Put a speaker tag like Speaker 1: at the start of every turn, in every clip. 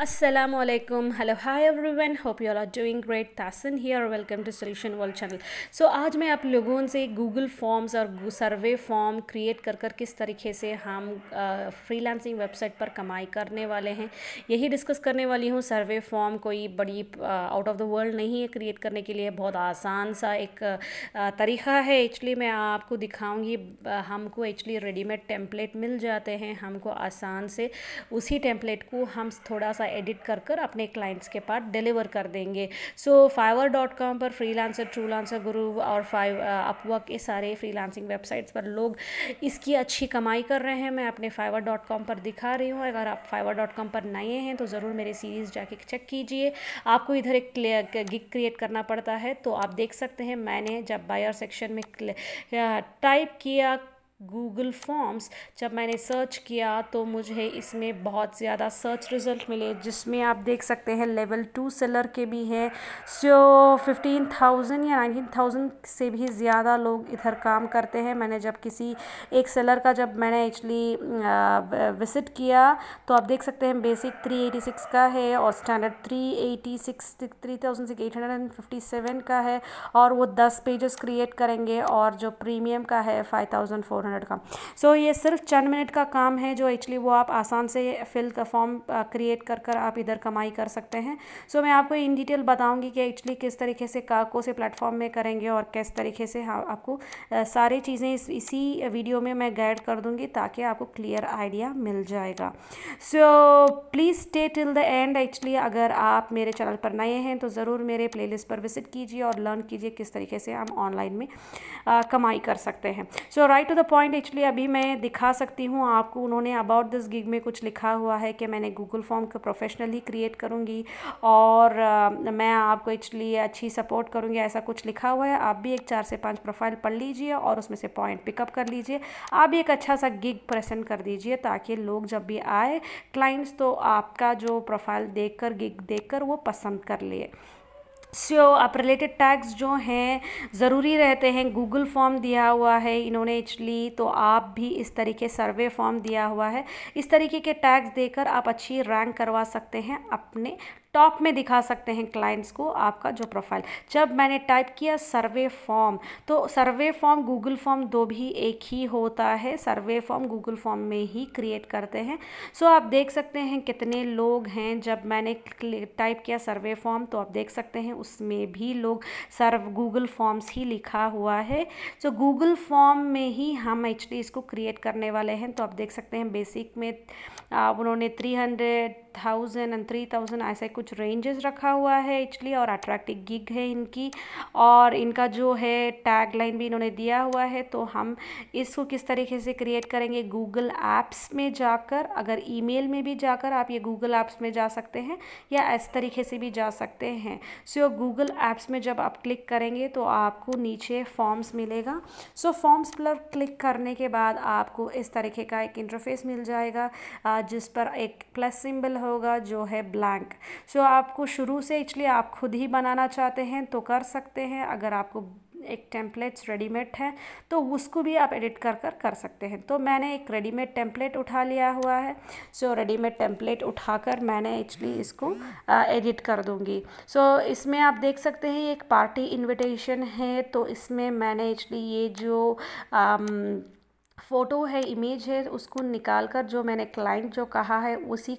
Speaker 1: Aslam Hello, hi everyone. Hope you all are doing great. Tassin here. Welcome to Solution world channel so आज मैं आप लोगों से Google forms और सर्वे form create कर कर किस तरीके से हम फ्रीलांसिंग वेबसाइट पर कमाई करने वाले हैं यही डिस्कस करने वाली हूँ सर्वे फॉर्म कोई बड़ी आउट ऑफ द वर्ल्ड नहीं है क्रिएट करने के लिए बहुत आसान सा एक तरीका है एक्चुअली मैं आपको दिखाऊँगी हमको एक्चुअली रेडीमेड टेम्पलेट मिल जाते हैं हमको आसान से उसी टेम्पलेट को हम थोड़ा सा सा एडिट कर कर अपने क्लाइंट्स के पास डिलीवर कर देंगे सो फाइवर डॉट कॉम पर freelancer Truelancer Guru और फाइव अपवर्क uh, ये सारे फ्री लांसिंग वेबसाइट्स पर लोग इसकी अच्छी कमाई कर रहे हैं मैं अपने फाइवर डॉट कॉम पर दिखा रही हूँ अगर आप फाइवर डॉट कॉम पर नए हैं तो ज़रूर मेरी सीरीज़ जाके चेक कीजिए आपको इधर एक गिग क्रिएट करना पड़ता है तो आप देख सकते हैं मैंने जब बायर सेक्शन में टाइप uh, किया गूगल फॉर्म्स जब मैंने सर्च किया तो मुझे इसमें बहुत ज़्यादा सर्च रिज़ल्ट मिले जिसमें आप देख सकते हैं लेवल टू सेलर के भी हैं सो फिफ्टीन थाउजेंड या नाइनटीन थाउजेंड से भी ज़्यादा लोग इधर काम करते हैं मैंने जब किसी एक सेलर का जब मैंने एक्चुअली विज़िट किया तो आप देख सकते हैं बेसिक थ्री एटी सिक्स का है और standard three eighty six three thousand six eight hundred and fifty seven का है और वो दस पेजेस क्रिएट करेंगे और जो प्रीमियम का है फाइव थाउजेंड फोर 400 का सो so, ये सिर्फ चंद मिनट का काम है जो एक्चुअली वो आप आसान से फिल का फॉर्म क्रिएट कर कर आप इधर कमाई कर सकते हैं सो so, मैं आपको इन डिटेल बताऊंगी कि एक्चुअली किस तरीके से काको से प्लेटफॉर्म में करेंगे और किस तरीके से हाँ आपको सारी चीज़ें इस इसी वीडियो में मैं गाइड कर दूँगी ताकि आपको क्लियर आइडिया मिल जाएगा so please stay till the end actually अगर आप मेरे चैनल पर नए हैं तो ज़रूर मेरे प्ले पर विजिट कीजिए और लर्न कीजिए किस तरीके से हम ऑनलाइन में आ, कमाई कर सकते हैं so right to the point actually अभी मैं दिखा सकती हूँ आपको उन्होंने अबाउट दिस गिग में कुछ लिखा हुआ है कि मैंने गूगल फॉर्म को प्रोफेशनली क्रिएट करूँगी और आ, मैं आपको एक्चुअली अच्छी सपोर्ट करूँगी ऐसा कुछ लिखा हुआ है आप भी एक चार से पाँच प्रोफाइल पढ़ लीजिए और उसमें से पॉइंट पिकअप कर लीजिए आप भी एक अच्छा सा गिग प्रेजेंट कर दीजिए ताकि लोग जब भी आए क्लाइंट्स तो आपका जो प्रोफाइल देख गिग देख वो पसंद कर लिए सो आप रिलेटेड टैग्स जो हैं ज़रूरी रहते हैं गूगल फॉर्म दिया हुआ है इन्होंने एक्चुअली तो आप भी इस तरीके सर्वे फॉर्म दिया हुआ है इस तरीके के टैग्स देकर आप अच्छी रैंक करवा सकते हैं अपने टॉप में दिखा सकते हैं क्लाइंट्स को आपका जो प्रोफाइल जब मैंने टाइप किया सर्वे फॉर्म तो सर्वे फॉर्म गूगल फॉर्म दो भी एक ही होता है सर्वे फॉर्म गूगल फॉर्म में ही क्रिएट करते हैं सो आप देख सकते हैं कितने लोग हैं जब मैंने टाइप किया सर्वे फॉर्म तो आप देख सकते हैं उसमें भी लोग सर्व गूगल फॉर्म्स ही लिखा हुआ है सो गूगल फॉर्म में ही हम एच इसको क्रिएट करने वाले हैं तो आप देख सकते हैं बेसिक में उन्होंने three hundred thousand and three thousand ऐसे कुछ कुछ रेंजेस रखा हुआ है एक्चुअली और अट्रैक्टिव गिग है इनकी और इनका जो है टैग लाइन भी इन्होंने दिया हुआ है तो हम इसको किस तरीके से क्रिएट करेंगे गूगल ऐप्स में जाकर अगर ईमेल में भी जाकर आप ये गूगल ऐप्स में जा सकते हैं या इस तरीके से भी जा सकते हैं सो गूगल ऐप्स में जब आप क्लिक करेंगे तो आपको नीचे फॉर्म्स मिलेगा सो फॉर्म्स पर क्लिक करने के बाद आपको इस तरीके का एक इंटरफेस मिल जाएगा जिस पर एक प्लस सिंबल होगा जो है ब्लैंक जो आपको शुरू से इसलिए आप खुद ही बनाना चाहते हैं तो कर सकते हैं अगर आपको एक टेम्पलेट्स रेडीमेड है तो उसको भी आप एडिट कर कर कर सकते हैं तो मैंने एक रेडीमेड टेम्पलेट उठा लिया हुआ है सो रेडीमेड टेम्पलेट उठाकर मैंने एक्चुअली इसको एडिट कर दूँगी सो so, इसमें आप देख सकते हैं एक पार्टी इनविटेशन है तो इसमें मैंने एक्चुअली ये जो आम, फ़ोटो है इमेज है उसको निकाल कर जो मैंने क्लाइंट जो कहा है उसी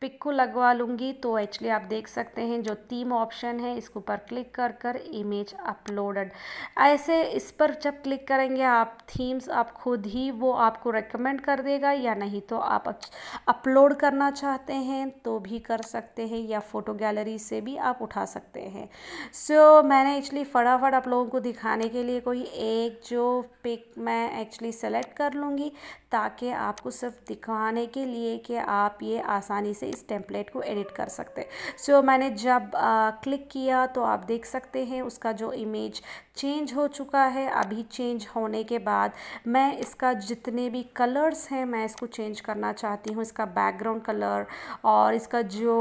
Speaker 1: पिक को लगवा लूँगी तो एक्चुअली आप देख सकते हैं जो तीम ऑप्शन है इसके ऊपर क्लिक कर कर इमेज अपलोडेड ऐसे इस पर जब क्लिक करेंगे आप थीम्स आप खुद ही वो आपको रेकमेंड कर देगा या नहीं तो आप अपलोड करना चाहते हैं तो भी कर सकते हैं या फ़ोटो गैलरी से भी आप उठा सकते हैं सो so, मैंने एक्चुअली फटाफट आप लोगों को दिखाने के लिए कोई एक जो पिक मैं एक्चुअली सेलेक्ट सेट कर लूँगी ताकि आपको सिर्फ दिखाने के लिए कि आप ये आसानी से इस टेम्पलेट को एडिट कर सकते सो so, सो मैंने जब आ, क्लिक किया तो आप देख सकते हैं उसका जो इमेज चेंज हो चुका है अभी चेंज होने के बाद मैं इसका जितने भी कलर्स हैं मैं इसको चेंज करना चाहती हूँ इसका बैकग्राउंड कलर और इसका जो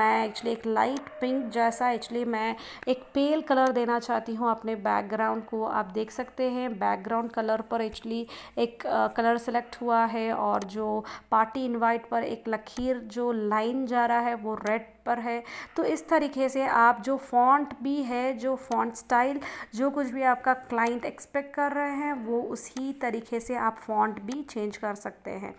Speaker 1: मैं एक्चुअली एक लाइट पिंक जैसा एक्चुअली मैं एक पेल कलर देना चाहती हूँ अपने बैकग्राउंड को आप देख सकते हैं बैकग्राउंड कलर पर एक्चुअली एक कलर सेलेक्ट हुआ है और जो पार्टी इनवाइट पर एक लकीर जो लाइन जा रहा है वो रेड पर है तो इस तरीके से आप जो फॉन्ट भी है जो फॉन्ट स्टाइल जो कुछ भी आपका क्लाइंट एक्सपेक्ट कर रहे हैं वो उसी तरीके से आप फॉन्ट भी चेंज कर सकते हैं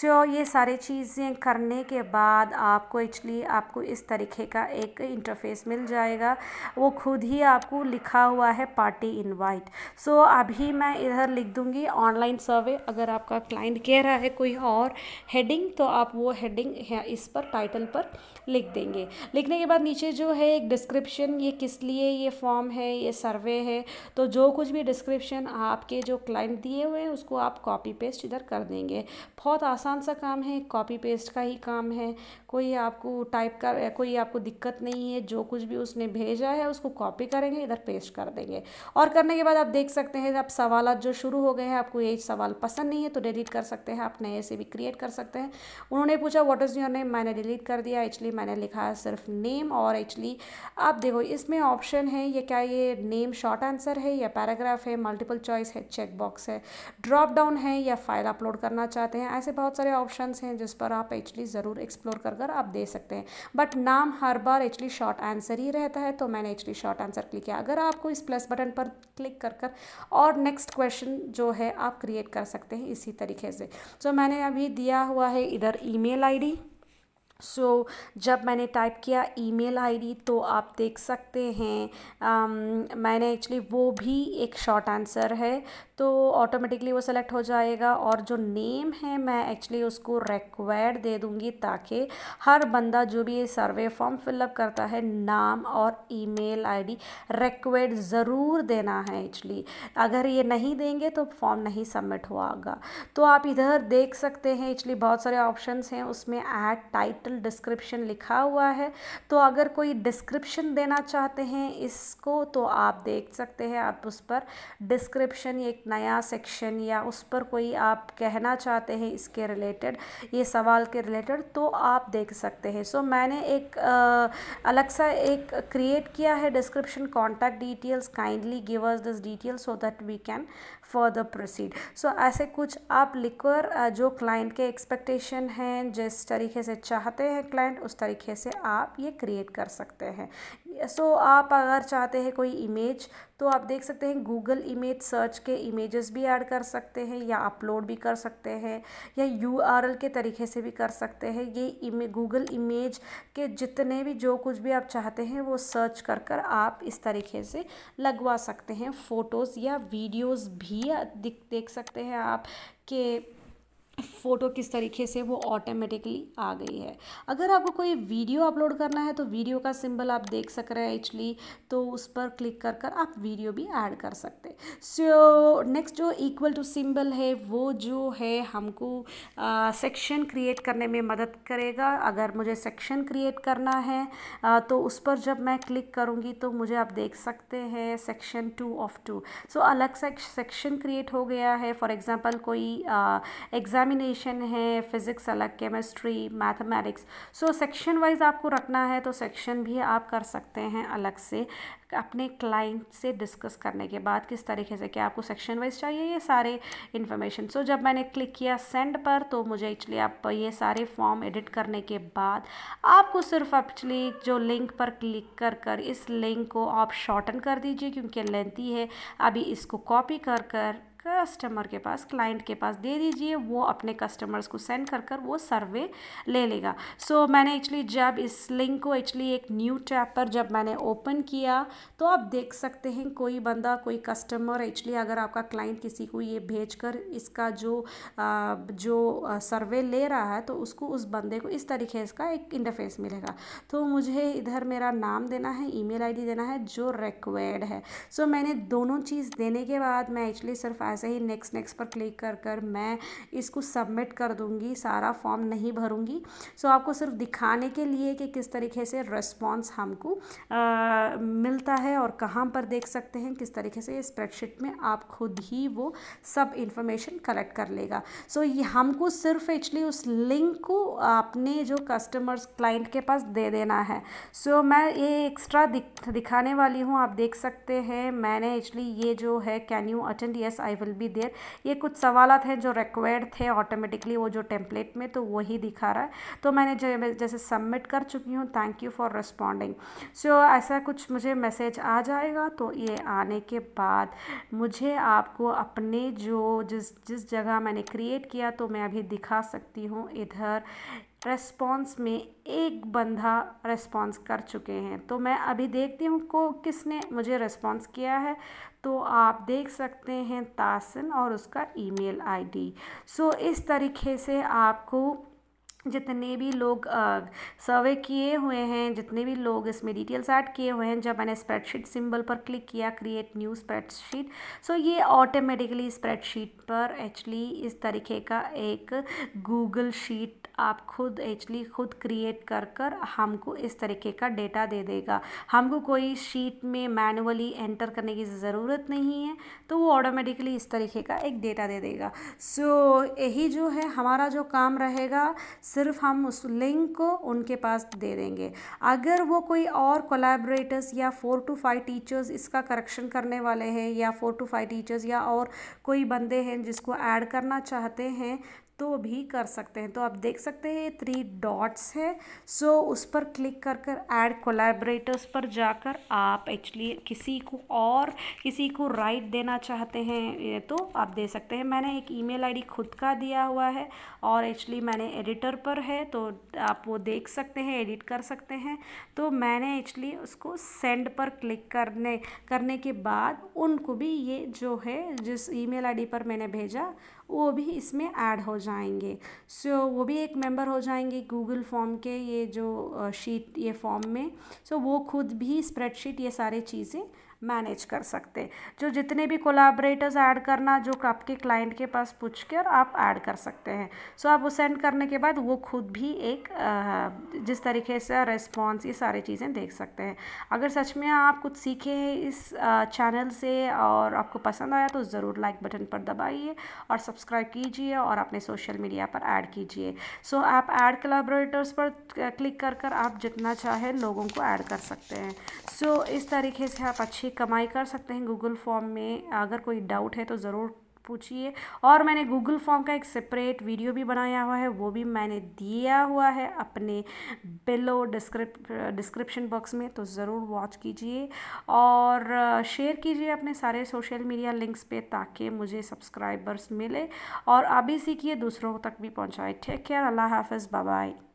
Speaker 1: सो so, ये सारे चीज़ें करने के बाद आपको एक्चुअली आपको इस तरीके का एक इंटरफेस मिल जाएगा वो खुद ही आपको लिखा हुआ है पार्टी इनवाइट सो so, अभी मैं इधर लिख दूँगी ऑनलाइन सर्वे अगर आपका क्लाइंट कह रहा है कोई और हेडिंग तो आप वो हेडिंग इस पर टाइटल पर लिख देंगे लिखेंगे लिखने के बाद नीचे जो है एक डिस्क्रिप्शन ये किस लिए ये फॉर्म है ये सर्वे है तो जो कुछ भी डिस्क्रिप्शन आपके जो क्लाइंट दिए हुए हैं उसको आप कॉपी पेस्ट इधर कर देंगे बहुत आसान सा काम है कॉपी पेस्ट का ही काम है कोई आपको टाइप का कोई आपको दिक्कत नहीं है जो कुछ भी उसने भेजा है उसको कॉपी करेंगे इधर पेस्ट कर देंगे और करने के बाद आप देख सकते हैं आप सवाल जो शुरू हो गए हैं आपको ये सवाल पसंद नहीं है तो डिलीट कर सकते हैं आप नए से भी क्रिएट कर सकते हैं उन्होंने पूछा व्हाट इज़ योर नेम मैंने डिलीट कर दिया एक्चुअली मैंने लिखा है सिर्फ नेम और एक्चुअली आप देखो इसमें ऑप्शन है ये क्या ये नेम शॉर्ट आंसर है या पैराग्राफ है मल्टीपल चॉइस है चेक बॉक्स है ड्रॉप डाउन है या फाइल अपलोड करना चाहते हैं ऐसे बहुत सारे ऑप्शन हैं जिस पर आप एक्चुअली ज़रूर एक्सप्लोर कर कर आप दे सकते हैं बट नाम हर बार एक्चुअली शॉर्ट आंसर ही रहता है तो मैंने एक्चुअली शॉर्ट आंसर क्लिक किया अगर आपको इस प्लस बटन पर क्लिक कर कर और नेक्स्ट क्वेश्चन जो है आप क्रिएट कर सकते हैं इसी तरीके से तो so, मैंने अभी दिया हुआ है इधर ईमेल आईडी सो so, जब मैंने टाइप किया ईमेल आईडी तो आप देख सकते हैं um, मैंने एक्चुअली वो भी एक शॉर्ट आंसर है तो ऑटोमेटिकली वो सेलेक्ट हो जाएगा और जो नेम है मैं एक्चुअली उसको रिक्वायर्ड दे दूँगी ताकि हर बंदा जो भी ये सर्वे फॉर्म फिलअप करता है नाम और ईमेल आईडी रिक्वायर्ड ज़रूर देना है एक्चुअली अगर ये नहीं देंगे तो फॉर्म नहीं सबमिट होगा तो आप इधर देख सकते हैं एक्चुअली बहुत सारे ऑप्शन हैं उसमें ऐड टाइप टाइटल डिस्क्रिप्शन लिखा हुआ है तो अगर कोई डिस्क्रिप्शन देना चाहते हैं इसको तो आप देख सकते हैं आप उस पर डिस्क्रिप्शन एक नया सेक्शन या उस पर कोई आप कहना चाहते हैं इसके रिलेटेड ये सवाल के रिलेटेड तो आप देख सकते हैं सो so, मैंने एक आ, अलग सा एक क्रिएट किया है description contact details kindly give us this details so that we can further proceed so ऐसे कुछ आप लिखकर जो क्लाइंट के एक्सपेक्टेशन हैं जिस तरीके से चाहते चाहते हैं क्लाइंट उस तरीके से आप ये क्रिएट कर सकते हैं सो so, आप अगर चाहते हैं कोई इमेज तो आप देख सकते हैं गूगल इमेज सर्च के इमेजेस भी ऐड कर सकते हैं या अपलोड भी कर सकते हैं या यू के तरीके से भी कर सकते हैं ये इमे गूगल इमेज के जितने भी जो कुछ भी आप चाहते हैं वो सर्च कर कर आप इस तरीके से लगवा सकते हैं फ़ोटोज़ या वीडियोज़ भी देख सकते हैं आप के फ़ोटो किस तरीके से वो ऑटोमेटिकली आ गई है अगर आपको कोई वीडियो अपलोड करना है तो वीडियो का सिंबल आप देख सक रहे हैं एक्चुअली तो उस पर क्लिक कर कर आप वीडियो भी ऐड कर सकते सो so, नेक्स्ट जो इक्वल टू सिंबल है वो जो है हमको सेक्शन क्रिएट करने में मदद करेगा अगर मुझे सेक्शन क्रिएट करना है uh, तो उस पर जब मैं क्लिक करूँगी तो मुझे आप देख सकते हैं section two of two so अलग सेक्शन क्रिएट हो गया है फॉर एग्ज़ाम्पल कोई एग्ज़ाम एग्जामिनेशन है फिज़िक्स अलग chemistry mathematics so section wise आपको रखना है तो सेक्शन भी आप कर सकते हैं अलग से अपने क्लाइंट से डिस्कस करने के बाद किस तरीके से क्या आपको सेक्शन वाइज चाहिए ये सारे इन्फॉर्मेशन सो so, जब मैंने क्लिक किया सेंड पर तो मुझे एक्चुअली आप ये सारे फॉर्म एडिट करने के बाद आपको सिर्फ एक्चुअली जो लिंक पर क्लिक कर कर इस लिंक को आप शॉर्टन कर दीजिए क्योंकि लेंथी है अभी इसको कॉपी कर कर कस्टमर के पास क्लाइंट के पास दे दीजिए वो अपने कस्टमर्स को सेंड कर कर वो सर्वे ले लेगा सो so, मैंने एक्चुअली जब इस लिंक को एक्चुअली एक न्यू टैप पर जब मैंने ओपन किया तो आप देख सकते हैं कोई बंदा कोई कस्टमर एक्चुअली अगर आपका क्लाइंट किसी को ये भेज कर इसका जो जो सर्वे ले रहा है तो उसको उस बंदे को इस तरीके का एक इंटरफेस मिलेगा तो मुझे इधर मेरा नाम देना है ईमेल आईडी देना है जो रिक्वायर्ड है सो so, मैंने दोनों चीज़ देने के बाद मैं एक्चुअली सिर्फ ऐसे ही नेक्स्ट नेक्स्ट पर क्लिक कर कर मैं इसको सबमिट कर दूंगी सारा फॉर्म नहीं भरूंगी सो आपको सिर्फ दिखाने के लिए कि किस तरीके से रिस्पॉन्स हमको आ, मिलता है और कहाँ पर देख सकते हैं किस तरीके से स्प्रेडशीट में आप खुद ही वो सब इन्फॉर्मेशन कलेक्ट कर लेगा सो so, हमको सिर्फ एक्चुअली उस लिंक को अपने जो कस्टमर्स क्लाइंट के पास दे देना है सो so, मैं ये एक्स्ट्रा दिख, दिखाने वाली हूँ आप देख सकते हैं मैंने एक्चुअली ये जो है can you attend yes I will be there ये कुछ सवाल थे जो रिक्वायर्ड थे ऑटोमेटिकली वो जो टेम्पलेट में तो वही दिखा रहा है तो मैंने जैसे सबमिट कर चुकी हूँ thank you for responding so ऐसा कुछ मुझे मैसेज आ जाएगा तो ये आने के बाद मुझे आपको अपने जो जिस जिस जगह मैंने क्रिएट किया तो मैं अभी दिखा सकती हूँ इधर रेस्पॉन्स में एक बंदा रेस्पॉन्स कर चुके हैं तो मैं अभी देखती हूँ को किसने मुझे रेस्पॉन्स किया है तो आप देख सकते हैं तासन और उसका ईमेल आईडी सो इस तरीके से आपको जितने भी लोग सर्वे किए हुए हैं जितने भी लोग इसमें डिटेल्स ऐड किए हुए हैं जब मैंने स्प्रेडशीट सिंबल पर क्लिक किया क्रिएट न्यू स्प्रेडशीट सो ये ऑटोमेटिकली स्प्रेडशीट पर एक्चुअली इस तरीके का एक गूगल शीट आप खुद एक्चुअली खुद क्रिएट कर कर हमको इस तरीके का डेटा दे देगा हमको कोई शीट में मैनुअली एंटर करने की ज़रूरत नहीं है तो वो ऑटोमेटिकली इस तरीके का एक डेटा दे देगा सो so, यही जो है हमारा जो काम रहेगा सिर्फ हम उस लिंक को उनके पास दे देंगे अगर वो कोई और कोलैबोरेटर्स या फ़ोर टू फाइव टीचर्स इसका करेक्शन करने वाले हैं या फ़ोर टू फाइव टीचर्स या और कोई बंदे हैं जिसको ऐड करना चाहते हैं तो भी कर सकते हैं तो आप देख सकते हैं ये थ्री डॉट्स है सो so, उस पर क्लिक कर कर एड कोलेबरेटर्स पर जाकर आप एक्चुअली किसी को और किसी को राइट देना चाहते हैं तो आप दे सकते हैं मैंने एक ईमेल आईडी खुद का दिया हुआ है और एक्चुअली मैंने एडिटर पर है तो आप वो देख सकते हैं एडिट कर सकते हैं तो मैंने एक्चुअली उसको सेंड पर क्लिक करने करने के बाद उनको भी ये जो है जिस ईमेल आईडी पर मैंने भेजा वो भी इसमें ऐड हो जाए जाएंगे सो so, वो भी एक मेंबर हो जाएंगे गूगल फॉर्म के ये जो शीट ये फॉर्म में सो so, वो खुद भी स्प्रेडशीट ये सारी चीज़ें मैनेज कर सकते जो जितने भी कोलाबरेटर्स ऐड करना जो आपके क्लाइंट के पास पूछ कर आप ऐड कर सकते हैं सो so, आप वो सेंड करने के बाद वो खुद भी एक जिस तरीके से रेस्पॉन्स ये सारी चीज़ें देख सकते हैं अगर सच में आप कुछ सीखे हैं इस चैनल से और आपको पसंद आया तो ज़रूर लाइक बटन पर दबाइए और सब्सक्राइब कीजिए और अपने सोशल मीडिया पर ऐड कीजिए सो so, आप ऐड कोलाबरेटर्स पर क्लिक कर कर आप जितना चाहे लोगों को ऐड कर सकते हैं सो so, इस तरीके से आप अच्छी अच्छी कमाई कर सकते हैं गूगल फॉर्म में अगर कोई डाउट है तो ज़रूर पूछिए और मैंने गूगल फॉर्म का एक सेपरेट वीडियो भी बनाया हुआ है वो भी मैंने दिया हुआ है अपने बिलो डिस्क्रिप डिस्क्रिप्शन बॉक्स में तो ज़रूर वॉच कीजिए और शेयर कीजिए अपने सारे सोशल मीडिया लिंक्स पे ताकि मुझे सब्सक्राइबर्स मिले और अभी सीखिए दूसरों तक भी पहुँचाए टेक केयर अल्लाह हाफ बाय